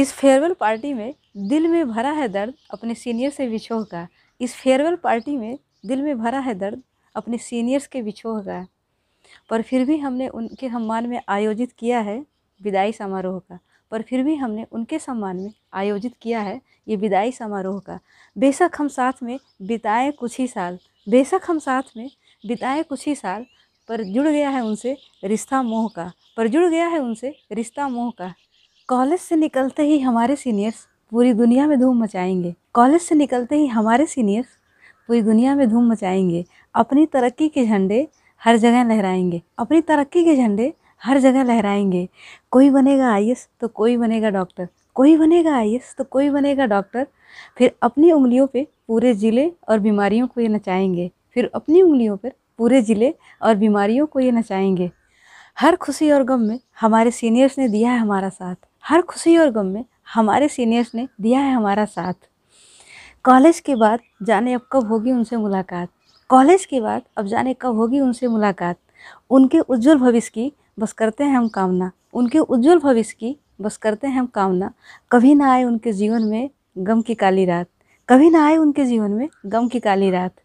इस farewell party में दिल में भरा है दर्द अपने सीनियर से बिछोह का इस फेयरवेल पार्टी में दिल में भरा है दर्द अपने सीनियर्स के बिछोह का पर फिर भी हमने उनके सम्मान में आयोजित किया है विदाई समारोह का पर फिर भी हमने उनके सम्मान में आयोजित किया है ये विदाई समारोह का बेशक हम साथ में बिताए कुछ ही साल बेशक हम साथ में बिताए कुछ ही साल पर जुड़ गया है उनसे रिश्ता मोह का पर जुड़ गया है उनसे रिश्ता मोह का कॉलेज से निकलते ही हमारे सीनियर्स पूरी दुनिया में धूम मचाएंगे कॉलेज से निकलते ही हमारे सीनियर्स पूरी दुनिया में धूम मचाएंगे अपनी तरक्की के झंडे हर जगह लहराएंगे अपनी तरक्की के झंडे हर जगह लहराएंगे कोई बनेगा आई तो कोई बनेगा डॉक्टर कोई बनेगा आई तो कोई बनेगा डॉक्टर फिर अपनी उंगलियों पे पूरे ज़िले और बीमारियों को ये नचाएंगे फिर अपनी उंगलियों पर पूरे ज़िले और बीमारियों को ये नचाएंगे हर खुशी और गम में हमारे सीनियर्स ने दिया है हमारा साथ हर खुशी और गम में हमारे सीनियर्स ने दिया है हमारा साथ कॉलेज के बाद जाने अब कब होगी उनसे मुलाकात कॉलेज के बाद अब जाने कब होगी उनसे मुलाकात उनके उज्जवल भविष्य की बस करते हैं हम कामना उनके उज्जवल भविष्य की बस करते हैं हम कामना कभी ना आए उनके जीवन में गम की काली रात कभी ना आए उनके जीवन में गम की काली रात